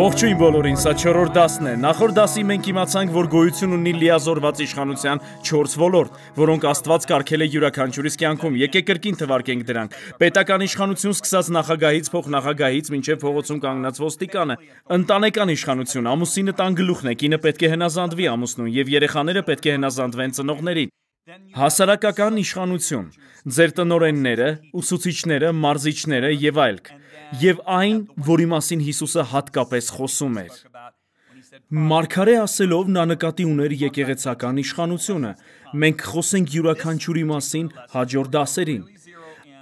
Ողջույն բոլորին, սա 4-րդ դասն է։ Նախորդ դասի մենք իմացանք, որ գոյություն ունի լիազորված իշխանության 4 ոլորտ, որոնք Աստված կարգել է յուրաքանչյուրիս կյանքում։ Եկեք կրկին թվարկենք դրանք։ Պետական իշխանություն սկսած նախագահից, փոխնախագահից մինչև փողոցում կանգնած ոստիկանը, ընտանեկան իշխանություն, ամուսինը տան գլուխն է, կինը պետք է հնազանդվի ամուսնուն եւ երեխաները պետք է հնազանդվեն ծնողներին։ Հասարակական իշխանություն, ձեր տնորենները, ուսուցիչները, մարզիչները եւ այլք, եւ այն, որի մասին Հիսուսը հատկապես խոսում էր։ Մարգարե ասելով նա նկատի ուներ եկեղեցական իշխանությունը։ Մենք խոսենք յուրաքանչյուրի մասին հաջորդ դասերին։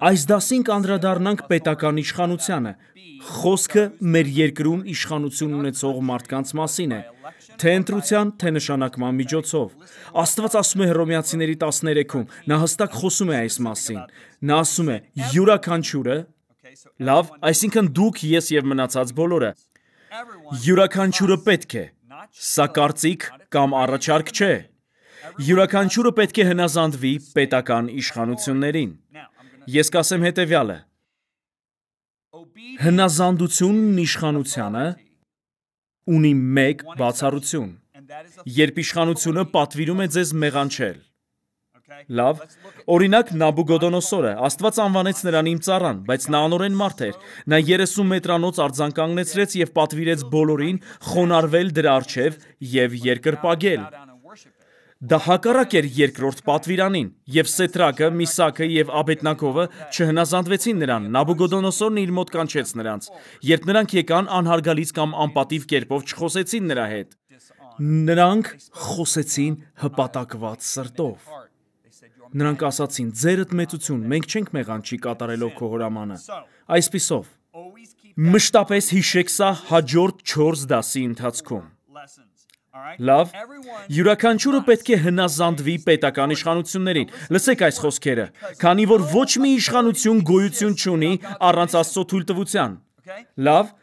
Այս դասին կանդրադառնանք պետական իշխանությանը։ Խոսքը մեր երկրում իշխանություն ունեցող մարդկանց մասին է թե ընտրության, թե նշանակման միջոցով։ Աստված ասում է Հռոմեացիների 13-ում, նա հստակ խոսում է այս մասին։ Նա ասում է. յուրաքանչյուրը լավ, այսինքն դուք, ես եւ մնացած բոլորը յուրաքանչյուրը պետք է։ Սա կարծիք կամ առաջարկ չէ։ Յուրաքանչյուրը պետք է հնազանդվի պետական իշխանություններին։ Ես կասեմ հետեւյալը. Հնազանդությունն իշխանությանը ունի մեկ բացառություն, երբ իշխանությունը պատվիրում է ձեզ մեղանչել։ Լավ, օրինակ Նաբուգոդոնոսորը, Աստված անվանեց նրան իմ ծառան, բայց նա անօրեն մարդ էր։ Նա 30 մետրանոց արձան կանգնեցրեց եւ պատվիրեց բոլորին խոնարվել դրա արչեւ եւ երկրպագել։ Դա հակառակ էր երկրորդ պատվիրանին, եւ Սետրակը, Միսակը եւ Աբետնակովը չհնազանդվեցին նրան։ Նաբուգոդոնոսորն իր մոտ կանչեց նրանց։ Երբ նրանք եկան, անհարգալից կամ անպատիվ կերպով չխոսեցին նրա հետ։ Նրանք խոսեցին հպատակված սրտով։ Նրանք ասացին. «Ձերդ մեծություն, մենք չենք մեղանչի կատարելով քո հորամանը»։ Այսպիսով մշտապես հիշեք սա հաջորդ 4 դասի ընթացքում։ Լավ։ Յուրաքանչյուրը պետք է հնազանդվի պետական իշխանություններին։ Լսեք այս խոսքերը, քանի որ ոչ մի իշխանություն գոյություն չունի առանց Աստծո թույլտվության։ Լավ։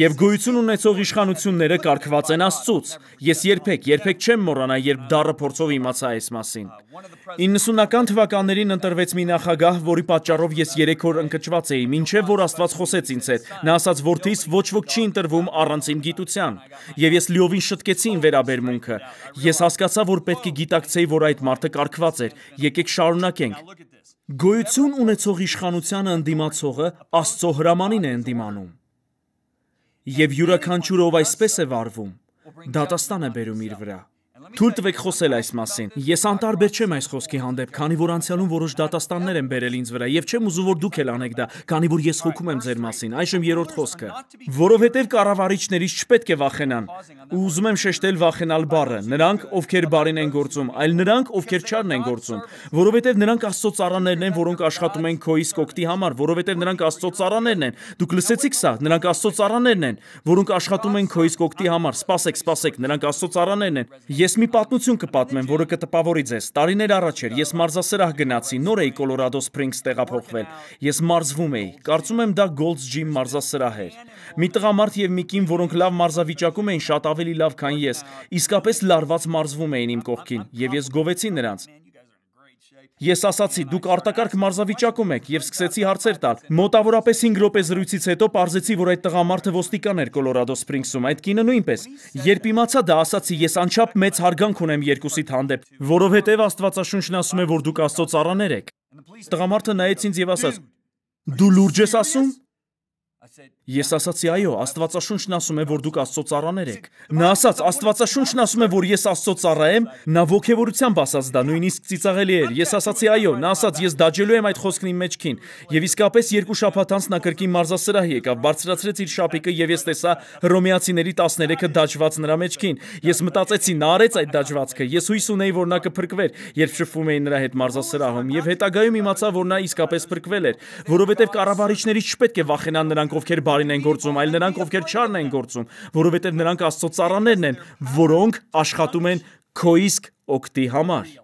Եվ գոյություն ունեցող իշխանությունները կարգված են Աստծուց։ Ես երբեք, երբեք չեմ մոռանա, երբ դառը փորձով իմացա այս մասին։ 90-ական թվականներին ընտրվեց մի նախագահ, որի պատճառով ես 3 օր ընկճված էի, ինչեւ որ Աստված խոսեց ինձ հետ։ Նա ասաց, «Որդիս, ոչ ոք չի ընտրվում առանց իմ գիտության»։ Եվ ես լիովին շտկեցի ին վերաբերմունքը։ Ես հասկացա, որ պետք է գիտակցեի, որ այդ մարդը կարգված էր։ Եկեք շարունակենք։ Գոյություն ունեցող իշխանությանը ընդդիմացողը Աստծո հրամանին է ընդդիմանում։ Եվ յուրաքանչյուրով այսպես է վարվում, դատաստան է բերում իր վրա։ Թույլ տվեք խոսել այս մասին։ Ես անտարբեր չեմ այս խոսքի հանդեպ, քանի որ անցյալում որոշ դատաստաններ են բերել ինձ վրա եւ չեմ ուզում որ դուք էլ անեք դա, քանի որ ես հոգում եմ ձեր մասին։ Այժմ երրորդ խոսքը։ Որովհետեւ կառավարիչներից չպետք է վախենան։ Ու ուզում եմ շեշտել վախենալ բառը։ Նրանք, ովքեր բարին են գործում, այլ նրանք, ովքեր չարն են գործում, որովհետեւ նրանք Աստծո ծառաներն են, որոնք աշխատում են քո իսկ օգտի համար, որովհետեւ նրանք Աստծո ծառաներն են։ Դուք լսեցիք սա, նրանք Աստծո ծառաներն են, որոնք աշխատում են քո իսկ օգտի համար։ Սպասեք, սպասեք, նրանք Աստծո ծառաներն են։ Ես մի պատմություն կպատմեմ, որը կտպավորի ձեզ։ Տարիներ առաջ էր, ես մարզասերահ գնացի, նոր էի Կոլորադո Սպրինգս տեղափոխվել։ Ես մարզվում էի, կարծում եմ դա Gold's Gym մարզասրահ էր։ Մի տղամարդ եւ մի կին, որոնք լավ մարզավիճակում էին, շատ ավելի լավ, քան ես, իսկապես լարված մարզվում էին իմ կողքին, եւ ես գովեցի նրանց։ Ես ասացի, դուք արտակարգ մարզավիճակում եք եւ սկսեցի հարցեր տալ։ Մոտավորապես 5 րոպե զրույցից հետո parzեցի, որ այդ տղամարդը ոստիկան էր Colorado Springs-ում, այդ կինը նույնպես։ Երբ իմացա դա, ասացի, ես անչափ մեծ հարգանք ունեմ երկուսիդ հանդեպ, որովհետեւ Աստվածաշունչն ասում է, որ դուք Աստծո ծառաներ եք։ Տղամարդը նայեց ինձ եւ ասաց. Դու լուրջ ես ասում։ Ես ասացի, այո, Աստվածաշունչն ասում է, որ դուք Աստծո ծառաներ եք։ Նա ասաց, Աստվածաշունչն ասում է, որ ես Աստծո ծառա եմ, նա ողջևորությամբ ասաց դա, նույնիսկ ծիծաղելի էր։ Ես ասացի, այո, նա ասաց, ես դաջելու եմ այդ խոսքն իմ մեջքին։ Եվ իսկապես երկու շաբաթ անց նա կրկին մարզասրահ եկավ, բարձրացրեց իր շապիկը եւ ես տեսա Հռոմեացիների 13-ը դաջված նրա մեջքին։ Ես մտածեցի, նա արեց այդ դաջվածքը։ Ես հույս ունեի, որ նա կփրկվեր, երբ շփվում էին նրա հետ մարզասրահում, եւ հետագայում իմացա, որ նա իսկապես փրկվել էր, որովհետեւ կառավարիչների չպետք է վախենան նրանք, ովքեր բարի ճարին են գործում, այլ նրանք, ովքեր չարն են գործում, որովհետև նրանք Աստծո ծառաներն են, որոնք աշխատում են քո իսկ օգտի համար։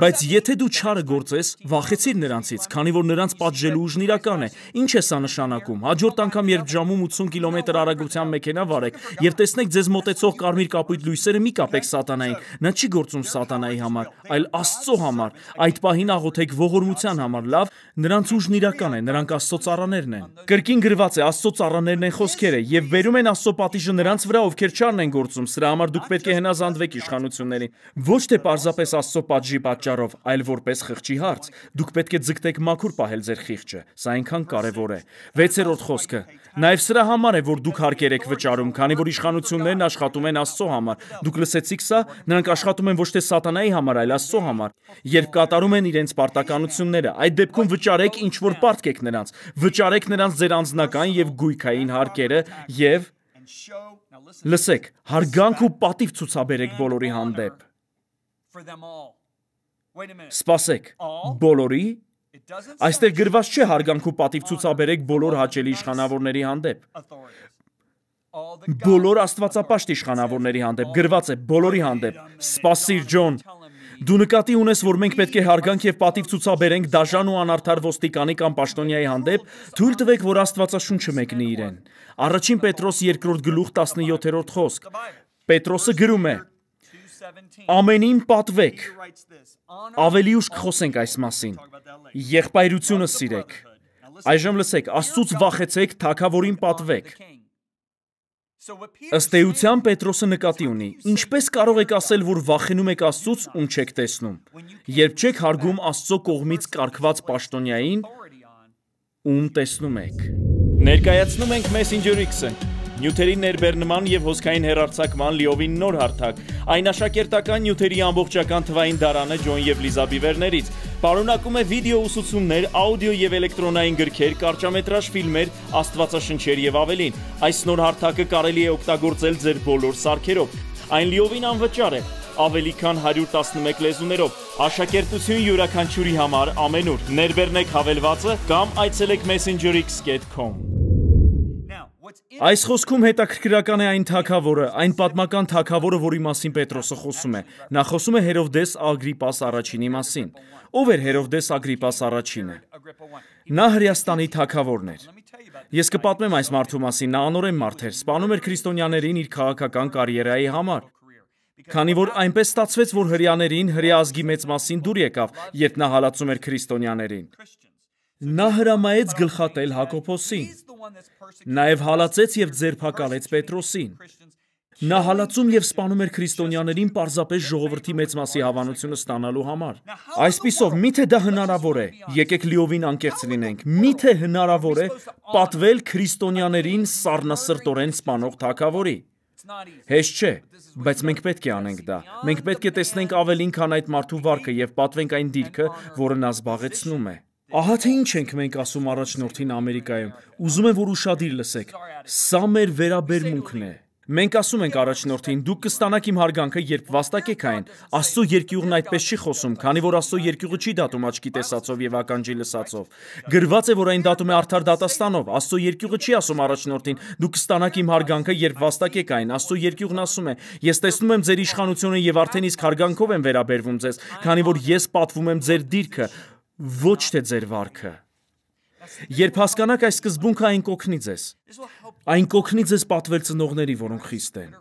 Բայց եթե դու չարը գործես, վախեցիր նրանցից, քանի որ նրանց պատժելու ուժն իրական է։ Ինչ է սա նշանակում։ Հաջորդ անգամ երբ ժամում 80 կիլոմետր արագության մեքենա վարեք եւ տեսնեք ձեզ մոտեցող կարմիր կապույտ լույսերը, մի կապեք սատանային։ Նա չի գործում սատանայի համար, այլ Աստծո համար։ Այդ պահին աղոթեք ողորմության համար, լավ։ Նրանց ուժն իրական է, նրանք Աստծո ծառաներն են։ Կրկին գրված է Աստծո ծառաներն են խոսքերը եւ վերում են Աստծո պատիժը նրանց վրա, ովքեր չարն են գործում։ Սրա համար դուք պետք է հնազանդվեք իշխանություններին։ Ոչ թե պարզապես Աստծո պատժի մաքուրի պատճառով, այլ որպես խղճի հարց։ Դուք պետք է ձգտեք մաքուր պահել ձեր խիղճը։ Սա այնքան կարևոր է։ 6-րդ խոսքը։ Նաև սրա համար է, որ դուք հարկեր եք վճարում, քանի որ իշխանություններն աշխատում են Աստծո համար։ Դուք լսեցիք սա, նրանք աշխատում են ոչ թե սատանայի համար, այլ Աստծո համար։ Երբ կատարում են իրենց պարտականությունները, այդ դեպքում վճարեք ինչ որ պարտք եք նրանց։ Վճարեք նրանց ձեր անձնական եւ գույքային հարկերը եւ Լսեք, հարգանք ու պատիվ ցուցաբերեք բոլորի հանդեպ։ Սպասեք, բոլորի Այստեղ գրված չէ հարգանքու պատիվ ցուցաբերեք բոլոր հաճելի իշխանավորների հանդեպ։ Բոլոր աստվածապաշտ իշխանավորների հանդեպ գրված է բոլորի հանդեպ։ Սպասիր Ջոն, Դու նկատի ունես, որ մենք պետք է հարգանք եւ պատիվ ցուցաբերենք դաժան ու անարդար ոստիկանի կամ պաշտոնյայի հանդեպ, թույլ տվեք, որ Աստվածաշունչը մեկնի իրեն։ Առաջին Պետրոս 2-րդ գլուխ 17-րդ խոսք։ Պետրոսը գրում է. Ամեն ինչ պատվեք։ Ավելի ուշ կխոսենք այս մասին։ Եղբայրությունը սիրեք։ Այժմ լսեք, Աստծուց վախեցեք, Թագավորին պատվեք։ Ըստ էության Պետրոսը նկատի ունի. ինչպես կարող եք ասել, որ վախենում եք Աստծուց ու չեք տեսնում։ Երբ չեք հարգում Աստծո կողմից կարգված պաշտոնյային, ում տեսնում եք։ Ներկայացնում ենք Messenger X-ը Նյութերի ներբեռնման եւ հոսքային հերարցակման լիովին նոր հարթակ։ Այն աշակերտական նյութերի ամբողջական թվային դարանը Ջոն եւ Լիզա Բիվերներից պարունակում է վիդեո ուսուցումներ, աուդիո եւ էլեկտրոնային գրքեր, կարճամետրաժ ֆիլմեր, աստվածաշնչեր եւ ավելին։ Այս նոր հարթակը կարելի է օգտագործել ձեր բոլոր սարքերով։ Այն լիովին անվճար է, ավելի քան 111 լեզուներով։ Աշակերտություն յուրաքանչյուրի համար ամենուր։ Ներբեռնեք հավելվածը կամ այցելեք messenger.x.com Այս խոսքում հետաքրքրական է այն թակավորը, այն պատմական թակավորը, որի մասին պետրոսը խոսում է։ Նա խոսում է հերովդես ագրիպաս առաջինի մասին։ Ով էր հերովդես ագրիպաս առաջինը։ Նա Հրյաստանի թակավորն էր։ Ես կպատմեմ այս մարդու մասին, նա անորեն մարդ էր, սպանում էր քրիստոնյաներին իր քաղաքական կարիերայի համար։ Քանի որ այնպես ստացվեց, որ հрьяաներին հрья ազգի մեծ մասին դուր եկավ, երբ նա հալածում էր քրիստոնյաներին։ Նա հրամայեց գլխատել Հակոբոսին։ Նաև հալածեց եւ ձերբակալեց Պետրոսին։ Նա հալածում եւ սպանում էր քրիստոնյաներին պարզապես ժողովրդի մեծ մասի հավանությունը ստանալու համար։ Այսպիսով, միթե դա հնարավոր է։ Եկեք լիովին անկեղծ լինենք։ Միթե հնարավոր է պատվել քրիստոնյաներին սառնասրտորեն սպանող թակավորի։ Հեշտ չէ, բայց մենք պետք է անենք դա։ Մենք պետք է տեսնենք ավելին, քան այդ մարդու վարկը եւ պատվենք այն դիրքը, որը նա զբաղեցնում է։ Ահա թե ինչ ենք մենք ասում առաջնորդին Ամերիկայում։ Ուզում եմ, որ ուշադիր լսեք։ Սա մեր վերաբերմունքն է։ Մենք ասում ենք առաջնորդին, դուք կստանաք իմ հարգանքը, երբ վաստակեք այն։ Աստծո երկյուղն այդպես չի խոսում, քանի որ Աստծո երկյուղը չի դատում աչքի տեսածով եւ ականջի լսածով։ Գրված է, որ այն դատում է արդար դատաստանով։ Աստծո երկյուղը չի ասում առաջնորդին, դուք կստանաք իմ հարգանքը, երբ վաստակեք այն։ Աստծո երկյուղն ասում է. Ես տեսնում եմ ձեր իշխանությունը եւ արդեն իսկ հարգանքով եմ վերաբերվում ձեզ, քանի որ ես պատվում եմ ձեր դիրքը ոչ թե ձեր վարքը։ Երբ հասկանաք այս սկզբունքը այն կօգնի ձեզ։ Այն կօգնի ձեզ պատվել ծնողների, որոնք խիստ են։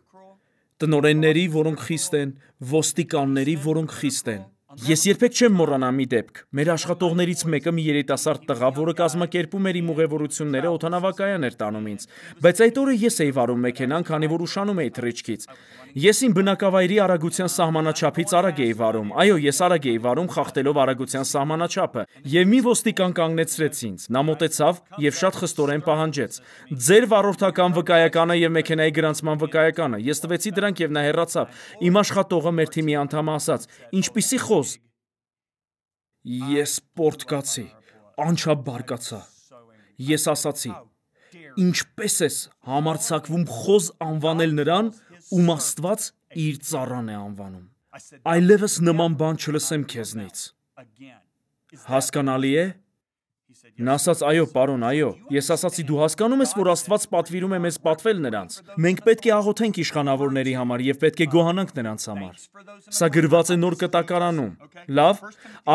Տնորենների, որոնք խիստ են, ոստիկանների, որոնք խիստ են։ Ես երբեք չեմ մոռանա մի դեպք։ Մեր աշխատողներից մեկը մի երիտասարդ տղա, որը կազմակերպում էր իմ ուղևորությունները օթանավակայան էր տանում ինձ, բայց այդ օրը ես էի վարում մեքենան, քանի որ ուշանում էի թռիչքից։ Ես իմ բնակավայրի արագության սահմանաչափից արագ էի վարում։ Այո, ես արագ էի վարում խախտելով արագության սահմանաչափը։ Եվ մի ոստիկան կանգնեցրեց ինձ։ Նա մտեցավ եւ շատ խստորեն պահանջեց. «Ձեր վարորդական վկայականը եւ մեքենայի գրանցման վկայականը»։ Ես տվեցի դրանք եւ նա հեռացավ։ Իմ աշխատողը մեր թիմի անդամը ասաց. «Ինչպիսի խոսք Ես պորտկացի, անչաբարկացա։ Ես ասացի. Ինչպե՞ս ես համարցակվում խոզ անվանել նրան, ում Աստված իր ծառան է անվանում։ Այլևս նման բան չլսեմ քեզնից։ Հասկանալի է։ Նա ասաց, այո, պարոն, այո։ Ես ասացի, դու հասկանում ես, որ Աստված պատվիրում է մեզ պատվել նրանց։ Մենք պետք է աղոթենք իշխանավորների համար եւ պետք է գոհանանք նրանց համար։ Սա գրված է նոր կտակարանում։ Լավ։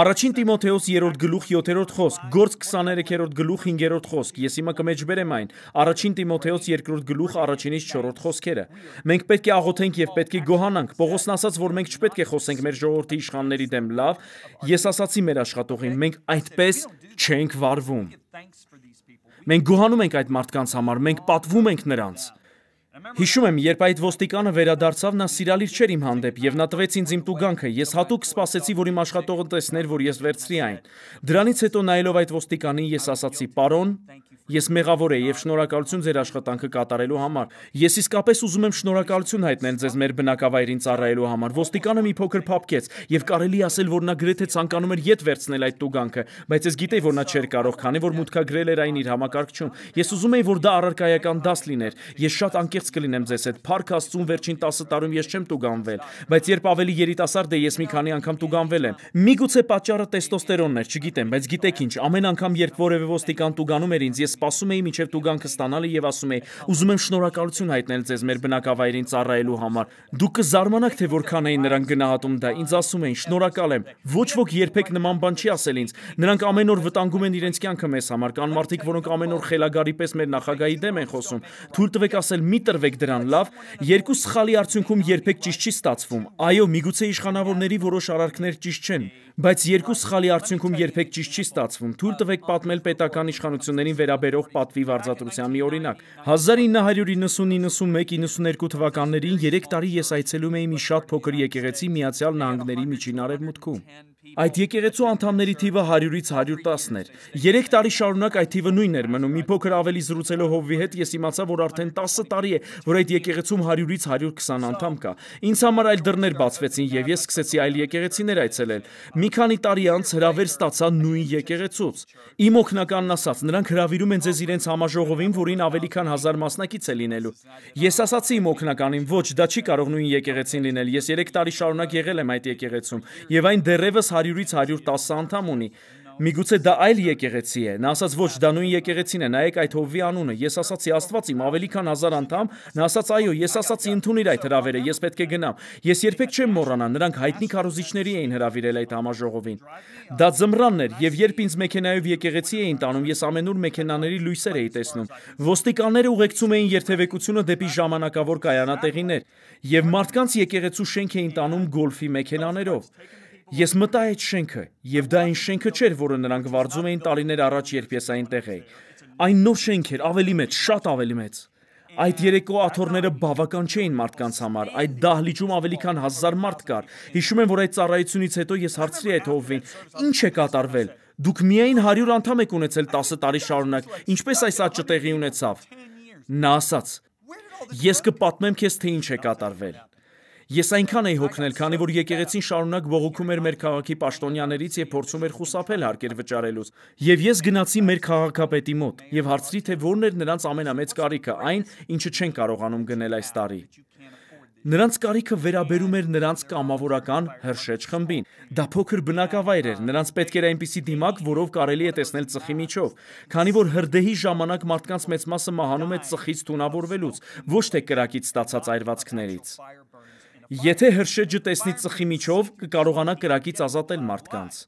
Առաջին Տիմոթեոս 3-րդ գլուխ 7-րդ խոսք, Գործ 23-րդ գլուխ 5-րդ խոսք։ Ես հիմա կմեջբերեմ այն։ Առաջին Տիմոթեոս 2-րդ գլուխ առաջինից 4-րդ խոսքերը։ Մենք պետք է աղոթենք եւ պետք է գոհանանք։ Պողոսն ասաց, որ մենք չպետք է խոսենք մեր ժողովրդի իշխանների դեմ, լավ։ Ես ասացի մեր աշխատողին, մենք այդպես չենք վարվում հետևում։ Մենք գոհանում ենք այդ մարդկանց համար, մենք պատվում ենք նրանց։ Հիշում եմ, երբ այդ ոստիկանը վերադարձավ, նա սիրալիր չէր իմ հանդեպ եւ նա տվեց ինձ իմ տուգանքը։ Ես հատուկ սպասեցի, որ իմ աշխատողը տեսներ, որ ես վերցրի այն։ Դրանից հետո նայելով այդ ոստիկանին, ես ասացի. «Պարոն, Ես մեղավոր եի եւ շնորհակալություն ձեր աշխատանքը կատարելու համար։ Ես իսկապես ուզում եմ շնորհակալություն հայտնել ձեզ մեր բնակավայրին ծառայելու համար։ Ոստիկանը մի փոքր փափկեց եւ կարելի ասել, որ նա գրեթե ցանկանում էր յետ վերցնել այդ տուգանքը, բայց ես գիտեի, որ նա չէր կարող, քանի որ մուտքագրել էր այն իր համակարգչում։ Ես ուզում էի, որ դա առարկայական դաս լիներ։ Ես շատ անկեղծ կլինեմ ձեզ հետ։ Փառք Աստծուն, վերջին 10 տարում ես չեմ տուգանվել, բայց երբ ավելի երիտասարդ էի, ես մի քանի անգամ տուգանվել եմ։ Միգուցե պատճառը տեստոստերոնն էր, չգիտեմ, բայց գիտեք ինչ, ամեն անգամ երբ որևէ ոստիկան տուգանում էր ինձ, ես սպասում էի մինչև տուգանքը ստանալը եւ ասում էի. «Ուզում եմ շնորհակալություն հայտնել ձեզ մեր բնակավայրին ծառայելու համար»։ Դուք կզարմանաք, թե որքան էին նրանք գնահատում դա։ Ինձ ասում էին՝ «Շնորհակալ եմ»։ Ոչ ոք երբեք նման բան չի ասել ինձ։ Նրանք ամեն օր վտանգում են իրենց կյանքը մեզ համար։ Կան մարդիկ, որոնք ամեն օր խելագարի պես մեր նախագահի դեմ են խոսում։ Թույլ տվեք ասել՝ մի տրվեք դրան, լավ։ Երկու սխալի արդյունքում երբեք ճիշտ չի ստացվում։ Այո, միգուցե իշխանավորների որոշ արարքներ ճիշտ չեն, բայց երկու սխալի արդյունքում երբեք ճիշտ չի ստացվում։ Թույլ տվեք պատմել պետական իշխանություններին վերաբերյալ վերաբերող պատվի վարձատրության մի օրինակ։ 1990-91-92 թվականներին 3 տարի ես այցելում էի մի շատ փոքր եկեղեցի Միացյալ Նահանգների միջին արևմուտքում։ Այդ եկեղեցու անդամների թիվը 100-ից 110-ն էր։ 3 տարի շարունակ այդ թիվը նույնն էր մնում։ Մի փոքր ավելի զրուցելով Հովվի հետ ես իմացա, որ արդեն 10 տարի է, որ այդ եկեղեցում 100-ից 120 անդամ կա։ Ինձ համար այլ դռներ բացվեցին եւ ես սկսեցի այլ եկեղեցիներ այցելել։ Մի քանի տարի անց հրավեր ստացա նույն եկեղեցուց։ Իմ օկնականն ասաց, նրանք հրավիրում են ձեզ իրենց համաժողովին, որին ավելի քան 1000 մասնակից է լինելու։ Ես ասացի իմ օկնականին, ոչ, դա չի կարող նույն եկեղեցին լինել։ Ես 3 տարի շարունակ եղել եմ այդ եկեղեցում եւ այն դեռևս 100-ից 110 անդամ ունի։ Միգուցե դա այլ եկեղեցի է։ Նա ասաց ոչ, դա նույն եկեղեցին է։ Նայեք այդ հովվի անունը։ Ես ասացի Աստված իմ ավելի քան 1000 անդամ։ Նա ասաց այո, ես ասացի ընդունիր այդ հրավերը, ես պետք է գնամ։ Ես երբեք չեմ մոռանա, նրանք հայտնի քարոզիչների էին հրավիրել այդ համաժողովին։ Դա զմրանն էր, եւ երբ ինձ մեքենայով եկեղեցի էին տանում, ես ամենուր մեքենաների լույսեր էի տեսնում։ Ոստիկանները ուղեկցում էին երթևեկությունը դեպի ժամանակավոր կայանատեղիներ եւ մարդկանց եկեղեցու շենք էին տանում գոլֆի մեքենաներով։ Ես մտա այդ շենքը, եւ դա այն շենքը չէր, որը նրանք վարձում էին տարիներ առաջ, երբ ես այնտեղ էի։ Այն նոր շենք էր, ավելի մեծ, շատ ավելի մեծ։ Այդ երեկո աթոռները բավական չէին մարդկանց համար։ Այդ դահլիճում ավելի քան 1000 մարդ կար։ Հիշում եմ, որ այդ ծառայությունից հետո ես հարցրի այդ հովվին. «Ինչ է կատարվել»։ Դուք միայն 100 անդամ եք ունեցել 10 տարի շարունակ։ Ինչպես այս աճը տեղի ունեցավ։ Նա ասաց. Ես կպատմեմ քեզ թե ինչ է կատարվել։ Ես այնքան էի հոգնել, քանի որ եկեղեցին շարունակ ողոքում էր մեր քաղաքի պաշտոնյաներից եւ փորձում էր խուսափել հարկեր վճարելուց։ Եվ ես գնացի մեր քաղաքապետի մոտ եւ հարցրի, թե որն էր նրանց ամենամեծ կարիքը, այն, ինչը չեն կարողանում գնել այս տարի։ Նրանց կարիքը վերաբերում էր նրանց կամավորական հրշեջ խմբին։ Դա փոքր բնակավայր էր, նրանց պետք էր այնպիսի դիմակ, որով կարելի է տեսնել ծխի միջով, քանի որ հրդեհի ժամանակ մարդկանց մեծ մասը մահանում է ծխից թունավորվելուց, ոչ թե կրակից ստացած այրվածքներից։ Եթե հրշեջը տեսնի ծխի միջով, կկարողանա կրակից ազատել մարդկանց։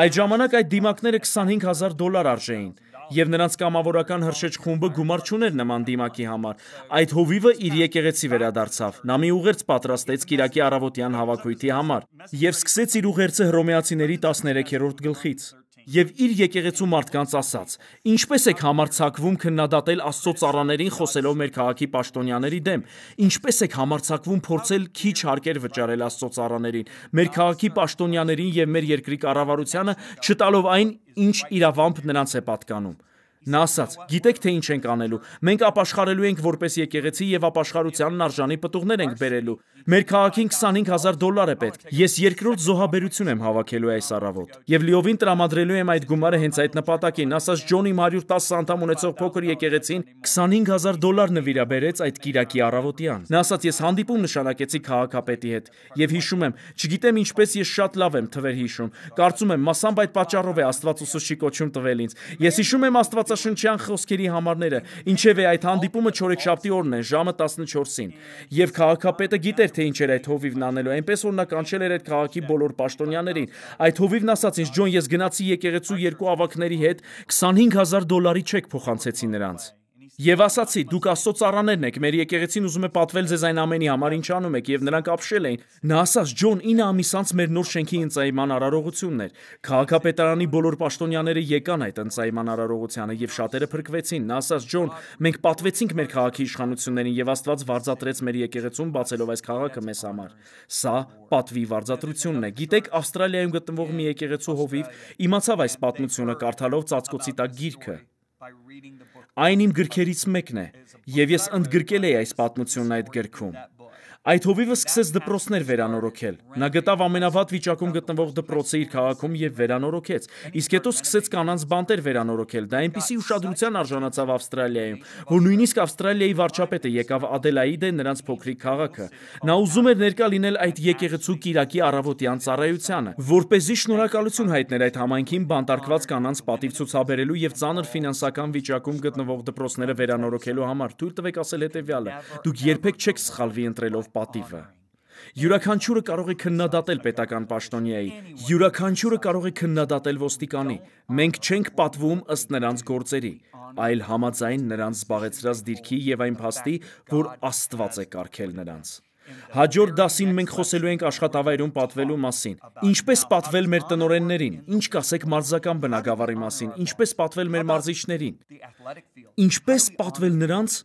Այդ ժամանակ այդ դիմակները 25,000 դոլար արժեին, և նրանց կամավորական հրշեջ խումբը գումար չուներ նման դիմակի համար։ Այդ հովիվը իր եկեղեցի վերադարձավ, նա մի ուղերց պատրաստեց կիրակի առավոտյան հավակույթի համար, և սկսեց իր ուղերցը հրոմեացիների 13-րդ գլխից եւ իր եկեղեցու մարդկանց ասաց. Ինչպե՞ս եք համարցակվում քննադատել Աստծո ծառաներին խոսելով մեր քաղաքի պաշտոնյաների դեմ։ Ինչպե՞ս եք համարցակվում փորձել քիչ հարկեր վճարել Աստծո ծառաներին, մեր քաղաքի պաշտոնյաներին եւ մեր երկրի կառավարությանը, չտալով այն, ինչ իրավամբ նրանց է պատկանում։ Նա ասաց. «Գիտեք թե ինչ ենք անելու։ Մենք ապաշխարելու ենք որպես եկեղեցի եւ ապաշխարությանն արժանի պտուղներ ենք բերելու։ Մեր քաղաքին 25000 դոլար է պետք։ Ես երկրորդ զոհաբերություն եմ հավաքելու այս առավոտ եւ լիովին տրամադրելու եմ այդ գումարը հենց այդ նպատակին»։ Ասաց Ջոնի 110 անդամ ունեցող փոքր եկեղեցին 25000 դոլար նվիրաբերեց այդ Կիրակի առավոտյան։ Նա ասաց. «Ես հանդիպում նշանակեցի քաղաքապետի հետ եւ հիշում եմ, չգիտեմ ինչպես ես շատ լավ եմ թվեր հիշում։ Կարծում եմ մասամբ այդ պատճառով է Աստված ուսուցիչ կոչում տվել ինձ։ Ես հիշում եմ Աստված Աստվածաշնչյան խոսքերի համարները, ինչև է այդ հանդիպումը չորեքշաբթի օրն է, ժամը 14-ին։ Եվ քաղաքապետը գիտեր, թե ինչ էր այդ հովիվն անելու, այնպես որ նա կանչել էր այդ քաղաքի բոլոր պաշտոնյաներին։ Այդ հովիվն ասաց, ինձ Ջոն, ես գնացի եկեղեցու երկու ավակների հետ 25000 դոլարի չեք փոխանցեցի նրանց։ Եվ ասացի, դուք Աստծո ծառաներն եք, մեր եկեղեցին ուզում է պատվել ձեզ այն ամենի համար, ինչ անում եք, եւ նրանք ապշել էին։ Նա ասաց. «Ջոն, 9 ամիս անց մեր նոր շենքի ընծայման արարողությունն էր։ Քաղաքապետարանի բոլոր պաշտոնյաները եկան այդ ընծայման արարողությանը եւ շատերը փրկվեցին»։ Նա ասաց. «Ջոն, մենք պատվեցինք մեր քաղաքի իշխանություններին եւ Աստված վարձատրեց մեր եկեղեցուն բացելով այս քաղաքը մեզ համար»։ Սա պատվի վարձատրությունն է։ Գիտեք, Ավստրալիայում գտնվող մի եկեղեցու հովիվ իմացավ այս պատմությունը կարդալով ծածկոցի տակ գիրքը։ Այն իմ գրքերից մեկն է, եւ ես ընդգրկել էի այս պատմությունն այդ գրքում։ Այդ հովիվը սկսեց դպրոցներ վերանորոգել։ Նա գտավ ամենավատ վիճակում գտնվող դպրոցը իր քաղաքում եւ վերանորոգեց։ Իսկ հետո սկսեց կանանց բանտեր վերանորոգել։ Դա այնպիսի ուշադրության արժանացավ Ավստրալիայում, որ նույնիսկ Ավստրալիայի վարչապետը եկավ Ադելաիդե նրանց փոքրիկ քաղաքը։ Նա ուզում էր ներկա լինել այդ եկեղեցու Կիրակի առավոտյան ծառայությանը, որ เป զի շնորհակալություն հայտներ այդ համայնքին բանտարկված կանանց պատիվ ցուցաբերելու եւ ծանր ֆինանսական վիճակում գտնվող դպրոցները վերանորոգելու համար։ Թույլ տվեք ասել հետեւյալը. դուք երբեք չեք սխալվի ընտրելով պատիվը։ Յուրաքանչյուրը կարող է քննադատել պետական պաշտոնյայի, յուրաքանչյուրը կարող է քննադատել ոստիկանի։ Մենք չենք պատվում ըստ նրանց գործերի, այլ համաձայն նրանց զբաղեցրած դիրքի եւ այն փաստի, որ Աստված է կարգել նրանց։ Հաջորդ դասին մենք խոսելու ենք աշխատավայրում պատվելու մասին։ Ինչպես պատվել մեր տնորեններին, ինչ կասեք մարզական բնակավարի մասին, ինչպես պատվել մեր մարզիչներին։ Ինչպես պատվել նրանց,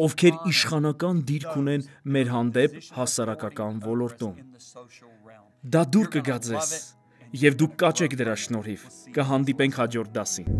ովքեր իշխանական դիրք ունեն մեր հանդեպ հասարակական ոլորտում։ Դա դուր կգա ձեզ, եւ դուք կաճեք դրա շնորհիվ։ Կհանդիպենք հաջորդ դասին։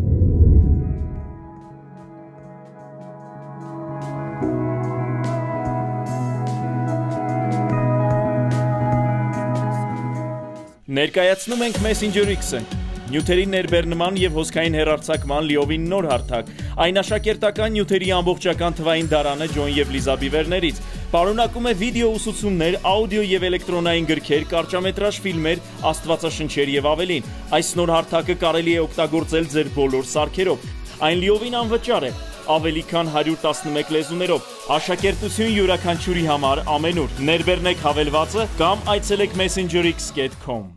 Ներկայացնում ենք Messenger X-ը Նյութերի ներբեռնման եւ հոսքային հերարցակման լիովին նոր հարթակ։ Այն աշակերտական նյութերի ամբողջական թվային դարանը Ջոն եւ Լիզա Բիվերներից պարունակում է վիդեո ուսուցումներ, աուդիո եւ էլեկտրոնային գրքեր, կարճամետրաժ ֆիլմեր, աստվածաշնչեր եւ ավելին։ Այս նոր հարթակը կարելի է օգտագործել ձեր բոլոր սարքերով։ Այն լիովին անվճար է, ավելի քան 111 լեզուներով։ Աշակերտություն յուրաքանչյուրի համար ամենուր։ Ներբեռնեք հավելվածը կամ այցելեք messenger.x.com